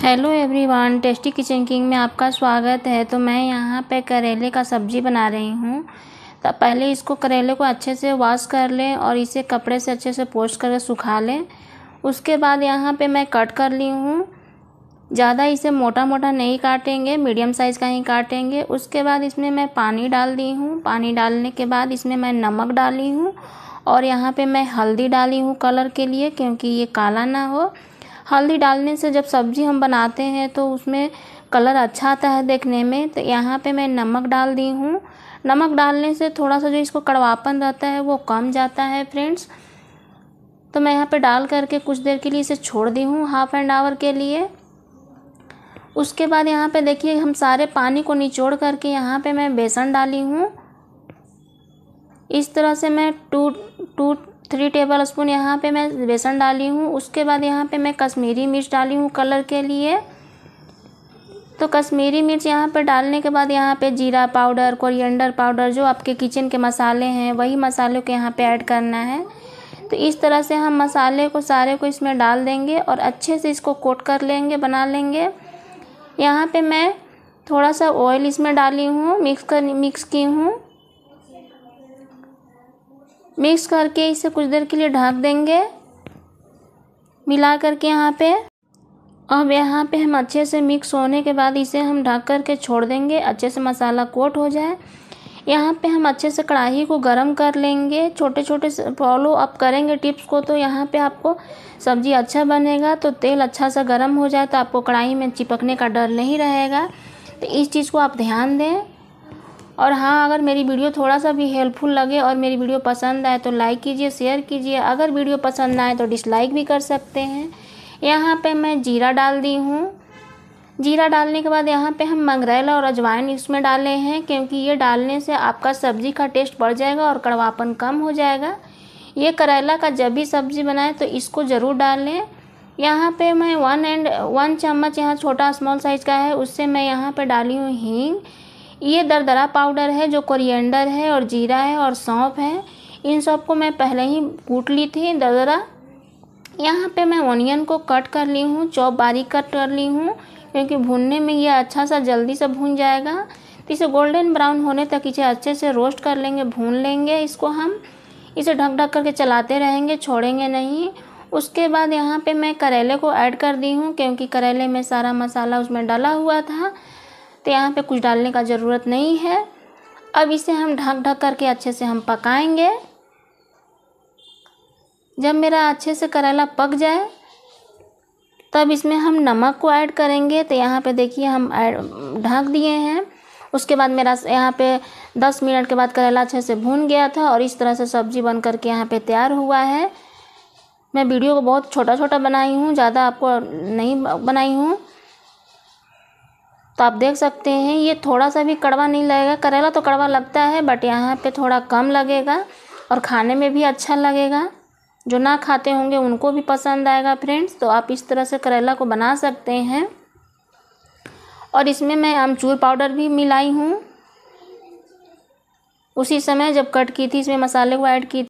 hello everyone tasty kitchen king में आपका स्वागत है तो मैं यहाँ पे करेले का सब्जी बना रही हूँ तो पहले इसको करेले को अच्छे से वॉश कर लें और इसे कपड़े से अच्छे से पोस्ट कर सुखा लें उसके बाद यहाँ पे मैं कट कर ली हूँ ज़्यादा इसे मोटा मोटा नहीं काटेंगे मीडियम साइज़ का ही काटेंगे उसके बाद इसमें मैं पानी डाल दी हूँ पानी डालने के बाद इसमें मैं नमक डाली हूँ और यहाँ पर मैं हल्दी डाली हूँ कलर के लिए क्योंकि ये काला ना हो हल्दी डालने से जब सब्ज़ी हम बनाते हैं तो उसमें कलर अच्छा आता है देखने में तो यहाँ पे मैं नमक डाल दी हूँ नमक डालने से थोड़ा सा जो इसको कड़वापन रहता है वो कम जाता है फ्रेंड्स तो मैं यहाँ पे डाल करके कुछ देर के लिए इसे छोड़ दी हूँ हाफ़ एंड आवर के लिए उसके बाद यहाँ पे देखिए हम सारे पानी को निचोड़ करके यहाँ पे मैं बेसन डाली हूँ इस तरह से मैं two two three tablespoon यहाँ पे मैं बेसन डाली हूँ उसके बाद यहाँ पे मैं कश्मीरी मिर्च डाली हूँ कलर के लिए तो कश्मीरी मिर्च यहाँ पर डालने के बाद यहाँ पे जीरा पाउडर कोरिएंडर पाउडर जो आपके किचन के मसाले हैं वही मसालों को यहाँ पे ऐड करना है तो इस तरह से हम मसाले को सारे को इसमें डाल देंगे और अच्छे से इसको कोट कर लेंगे बना लेंगे यहाँ पे मैं थोड़ा सा ऑयल इसमें डाली हूँ मिक्स कर मिक्स की हूँ मिक्स करके इसे कुछ देर के लिए ढक देंगे मिला करके यहाँ पे अब यहाँ पे हम अच्छे से मिक्स होने के बाद इसे हम ढक करके छोड़ देंगे अच्छे से मसाला कोट हो जाए यहाँ पे हम अच्छे से कढ़ाई को गर्म कर लेंगे छोटे छोटे फॉलो आप करेंगे टिप्स को तो यहाँ पे आपको सब्ज़ी अच्छा बनेगा तो तेल अच्छा सा गर्म हो जाए तो आपको कढ़ाई में चिपकने का डर नहीं रहेगा तो इस चीज़ को आप ध्यान दें और हाँ अगर मेरी वीडियो थोड़ा सा भी हेल्पफुल लगे और मेरी वीडियो पसंद आए तो लाइक कीजिए शेयर कीजिए अगर वीडियो पसंद आए तो डिसलाइक भी कर सकते हैं यहाँ पे मैं जीरा डाल दी हूँ जीरा डालने के बाद यहाँ पे हम मंगरेला और अजवाइन इसमें डाले हैं क्योंकि ये डालने से आपका सब्ज़ी का टेस्ट बढ़ जाएगा और कड़वापन कम हो जाएगा ये करेला का जब भी सब्ज़ी बनाए तो इसको ज़रूर डालें यहाँ पे मैं वन एंड वन चम्मच यहाँ छोटा स्मॉल साइज़ का है उससे मैं यहाँ पे डाली हूँ हींग ये दरदरा पाउडर है जो कोरिएंडर है और जीरा है और सौंफ है इन सब को मैं पहले ही कूट ली थी दरदरा यहाँ पे मैं ऑनियन को कट कर ली हूँ चौप बारीक कट कर ली हूँ क्योंकि भूनने में ये अच्छा सा जल्दी से भून जाएगा तो इसे गोल्डन ब्राउन होने तक इसे अच्छे से रोस्ट कर लेंगे भून लेंगे इसको हम इसे ढक ढक करके चलाते रहेंगे छोड़ेंगे नहीं उसके बाद यहाँ पे मैं करेले को ऐड कर दी हूँ क्योंकि करेले में सारा मसाला उसमें डाला हुआ था तो यहाँ पे कुछ डालने का ज़रूरत नहीं है अब इसे हम ढक ढक करके अच्छे से हम पकाएंगे जब मेरा अच्छे से करेला पक जाए तब इसमें हम नमक को ऐड करेंगे तो यहाँ पे देखिए हम ढक दिए हैं उसके बाद मेरा यहाँ पे दस मिनट के बाद करेला अच्छे से भून गया था और इस तरह से सब्ज़ी बन करके यहाँ पे तैयार हुआ है मैं वीडियो को बहुत छोटा छोटा बनाई हूँ ज़्यादा आपको नहीं बनाई हूँ तो आप देख सकते हैं ये थोड़ा सा भी कड़वा नहीं लगेगा करेला तो कड़वा लगता है बट यहाँ पे थोड़ा कम लगेगा और खाने में भी अच्छा लगेगा जो ना खाते होंगे उनको भी पसंद आएगा फ्रेंड्स तो आप इस तरह से करेला को बना सकते हैं और इसमें मैं आमचूर पाउडर भी मिलाई हूँ उसी समय जब कट की थी इसमें मसाले को ऐड की